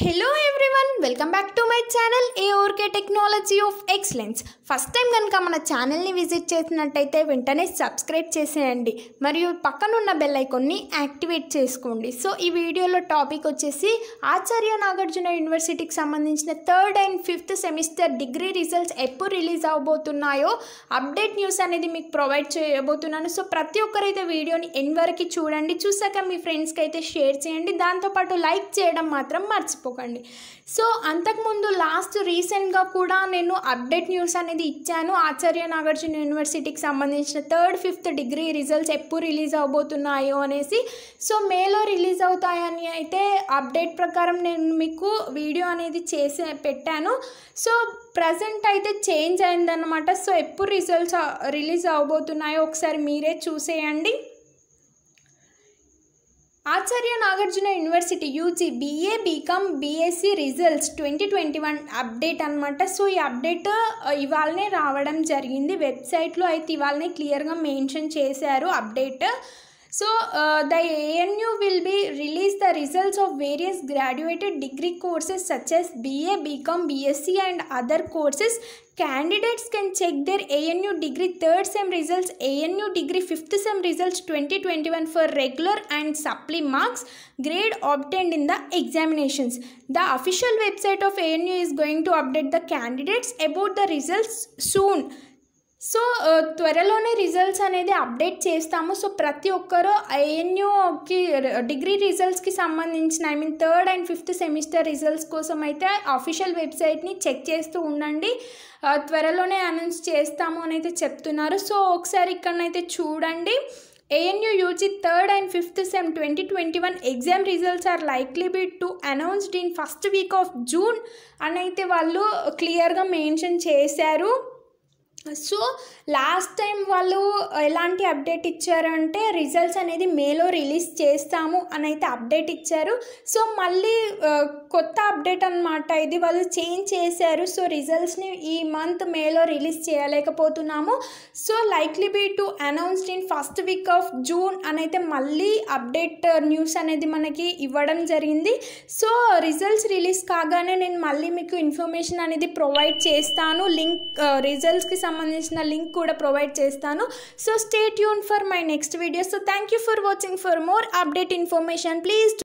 Hello everyone welcome back to my channel ఏ ఓర్కే technology of excellence first time కనుక మన ఛానల్ని విజిట్ చేసినట్టయితే వెంటనే సబ్స్క్రైబ్ చేసేయండి మరియు పక్కనున్న బెల్ ఐకాన్ని యాక్టివేట్ చేసుకోండి సో ఈ వీడియోలో టాపిక్ వచ్చేసి ఆచార్య నాగార్జున యూనివర్సిటీకి సంబంధించిన third and fifth semester degree results ఎప్పుడు రిలీజ్ అవబోతున్నాయో అప్డేట్ న్యూస్ అనేది మీకు ప్రొవైడ్ చేయబోతున్నాను సో ప్రతి ఒక్కరైతే వీడియోని ఎన్ వరకు చూడండి చూసాక మీ ఫ్రెండ్స్కి అయితే షేర్ చేయండి దాంతోపాటు లైక్ చేయడం మాత్రం మర్చిపోండి మర్చిపోకండి సో అంతకుముందు లాస్ట్ రీసెంట్గా కూడా నేను అప్డేట్ న్యూస్ అనేది ఇచ్చాను ఆచార్య నాగార్జున యూనివర్సిటీకి సంబంధించిన థర్డ్ ఫిఫ్త్ డిగ్రీ రిజల్ట్స్ ఎప్పుడు రిలీజ్ అవబోతున్నాయో అనేసి సో మేలో రిలీజ్ అవుతాయని అయితే అప్డేట్ ప్రకారం నేను మీకు వీడియో అనేది చేసి పెట్టాను సో ప్రజెంట్ అయితే చేంజ్ అయిందనమాట సో ఎప్పుడు రిజల్ట్స్ రిలీజ్ అవబోతున్నాయో ఒకసారి మీరే చూసేయండి Acharya Nagarjuna university UG BA BCom BSc results twenty twenty one update అనమాట సో ఈ అప్డేట్ ఇవాళనే రావడం జరిగింది వెబ్సైట్లో అయితే ఇవాళనే క్లియర్గా మెన్షన్ చేశారు update So uh, the ANU will be release the results of various graduated degree courses such as BA, BCom, BSc and other courses. Candidates can check their ANU degree third sem results, ANU degree fifth sem results 2021 for regular and supply marks grade obtained in the examinations. The official website of ANU is going to update the candidates about the results soon. So త్వరలోనే results అనేది update చేస్తాము so ప్రతి ఒక్కరూ ఏఎన్యూకి degree రిజల్ట్స్కి సంబంధించిన I mean third and fifth semester results కోసం అయితే అఫీషియల్ వెబ్సైట్ని చెక్ చేస్తూ ఉండండి త్వరలోనే అనౌన్స్ చేస్తాము అని అయితే చెప్తున్నారు సో ఒకసారి ఇక్కడనైతే చూడండి ANU UG fifth and twenty sem 2021 exam results are likely be to announced in first week of June అని అయితే వాళ్ళు క్లియర్గా మెన్షన్ చేశారు సో లాస్ట్ టైం వాళ్ళు ఎలాంటి అప్డేట్ ఇచ్చారు అంటే రిజల్ట్స్ అనేది మేలో రిలీజ్ చేస్తాము అని అయితే అప్డేట్ ఇచ్చారు సో మళ్ళీ కొత్త అప్డేట్ అనమాట ఇది వాళ్ళు చేంజ్ చేశారు సో రిజల్ట్స్ని ఈ మంత్ మేలో రిలీజ్ చేయలేకపోతున్నాము so likely be to announced in first week of June అని అయితే మళ్ళీ అప్డేట్ న్యూస్ అనేది మనకి ఇవ్వడం జరిగింది సో రిజల్ట్స్ రిలీజ్ కాగానే నేను మళ్ళీ మీకు ఇన్ఫర్మేషన్ అనేది ప్రొవైడ్ చేస్తాను లింక్ రిజల్ట్స్కి సంబంధించిన లింక్ కూడా ప్రొవైడ్ చేస్తాను సో స్టేట్ యూన్ for my next video so thank you for watching for more update information please